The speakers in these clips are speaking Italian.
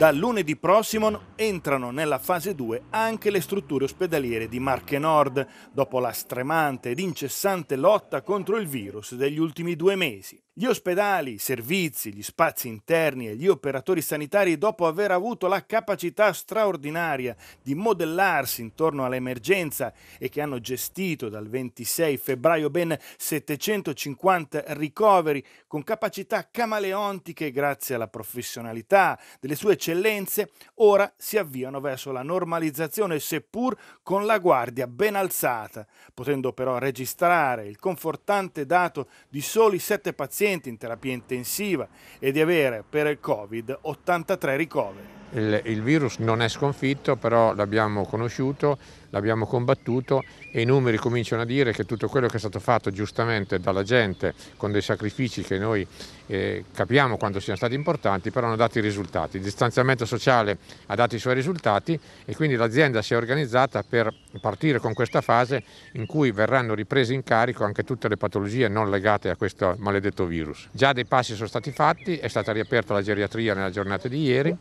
Da lunedì prossimo entrano nella fase 2 anche le strutture ospedaliere di Marche Nord, dopo la stremante ed incessante lotta contro il virus degli ultimi due mesi. Gli ospedali, i servizi, gli spazi interni e gli operatori sanitari, dopo aver avuto la capacità straordinaria di modellarsi intorno all'emergenza e che hanno gestito dal 26 febbraio ben 750 ricoveri con capacità camaleontiche grazie alla professionalità delle sue eccellenze, ora si avviano verso la normalizzazione, seppur con la guardia ben alzata, potendo però registrare il confortante dato di soli 7 pazienti pazienti in terapia intensiva e di avere per il Covid 83 ricoveri il, il virus non è sconfitto, però l'abbiamo conosciuto, l'abbiamo combattuto e i numeri cominciano a dire che tutto quello che è stato fatto giustamente dalla gente con dei sacrifici che noi eh, capiamo quanto siano stati importanti, però hanno dato i risultati. Il distanziamento sociale ha dato i suoi risultati e quindi l'azienda si è organizzata per partire con questa fase in cui verranno riprese in carico anche tutte le patologie non legate a questo maledetto virus. Già dei passi sono stati fatti, è stata riaperta la geriatria nella giornata di ieri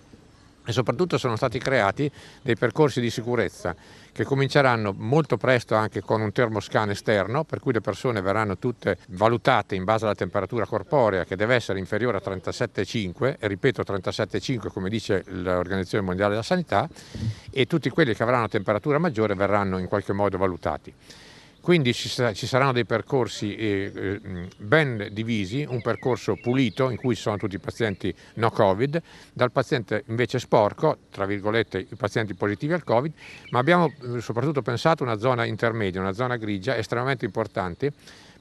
e soprattutto sono stati creati dei percorsi di sicurezza che cominceranno molto presto anche con un termoscan esterno per cui le persone verranno tutte valutate in base alla temperatura corporea che deve essere inferiore a 37,5 e ripeto 37,5 come dice l'Organizzazione Mondiale della Sanità e tutti quelli che avranno temperatura maggiore verranno in qualche modo valutati. Quindi ci, saranno dei percorsi eh, eh, ben divisi, un percorso pulito in cui sono tutti i pazienti no Covid, dal paziente invece sporco, tra virgolette i pazienti positivi al Covid, ma abbiamo eh, soprattutto pensato a una zona intermedia, una zona grigia estremamente importante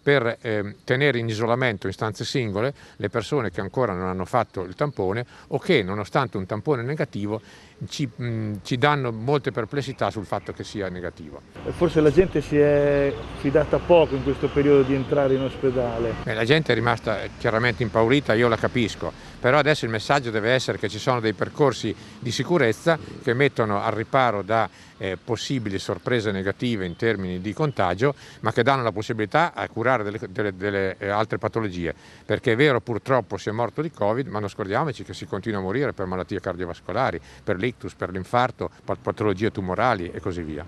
per eh, tenere in isolamento in stanze singole le persone che ancora non hanno fatto il tampone o che nonostante un tampone negativo ci, mh, ci danno molte perplessità sul fatto che sia negativo. Forse la gente si è fidata poco in questo periodo di entrare in ospedale. Beh, la gente è rimasta chiaramente impaurita, io la capisco però adesso il messaggio deve essere che ci sono dei percorsi di sicurezza che mettono al riparo da eh, possibili sorprese negative in termini di contagio, ma che danno la possibilità a curare delle, delle, delle eh, altre patologie, perché è vero purtroppo si è morto di Covid, ma non scordiamoci che si continua a morire per malattie cardiovascolari, per l'ictus, per l'infarto, per patologie tumorali e così via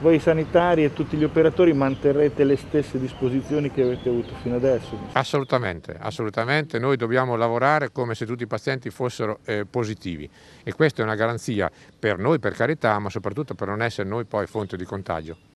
voi sanitari e tutti gli operatori manterrete le stesse disposizioni che avete avuto fino adesso? Assolutamente, assolutamente. Noi dobbiamo lavorare come se tutti i pazienti fossero eh, positivi e questa è una garanzia per noi, per carità, ma soprattutto per non essere noi poi fonte di contagio.